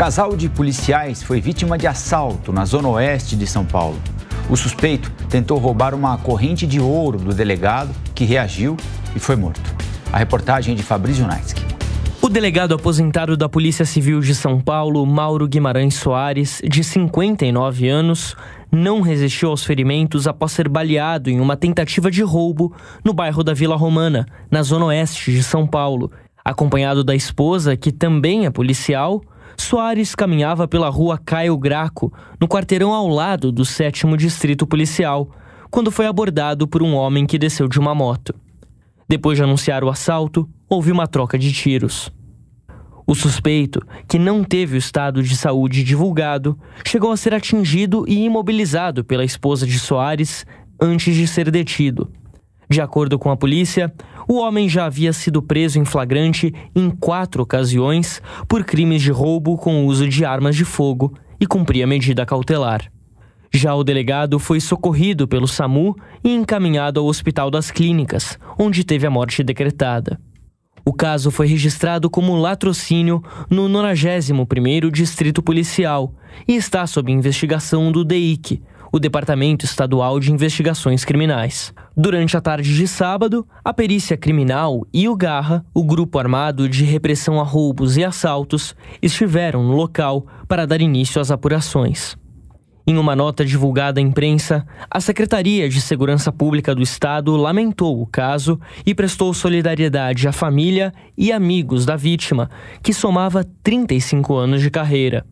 Casal de policiais foi vítima de assalto na zona oeste de São Paulo. O suspeito tentou roubar uma corrente de ouro do delegado, que reagiu e foi morto. A reportagem é de Fabrício Naitsky. O delegado aposentado da Polícia Civil de São Paulo, Mauro Guimarães Soares, de 59 anos, não resistiu aos ferimentos após ser baleado em uma tentativa de roubo no bairro da Vila Romana, na zona oeste de São Paulo. Acompanhado da esposa, que também é policial, Soares caminhava pela rua Caio Graco, no quarteirão ao lado do 7 Distrito Policial, quando foi abordado por um homem que desceu de uma moto. Depois de anunciar o assalto, houve uma troca de tiros. O suspeito, que não teve o estado de saúde divulgado, chegou a ser atingido e imobilizado pela esposa de Soares antes de ser detido. De acordo com a polícia, o homem já havia sido preso em flagrante em quatro ocasiões por crimes de roubo com uso de armas de fogo e cumpria medida cautelar. Já o delegado foi socorrido pelo SAMU e encaminhado ao Hospital das Clínicas, onde teve a morte decretada. O caso foi registrado como latrocínio no 91º Distrito Policial e está sob investigação do DEIC, o Departamento Estadual de Investigações Criminais. Durante a tarde de sábado, a perícia criminal e o Garra, o grupo armado de repressão a roubos e assaltos, estiveram no local para dar início às apurações. Em uma nota divulgada à imprensa, a Secretaria de Segurança Pública do Estado lamentou o caso e prestou solidariedade à família e amigos da vítima, que somava 35 anos de carreira.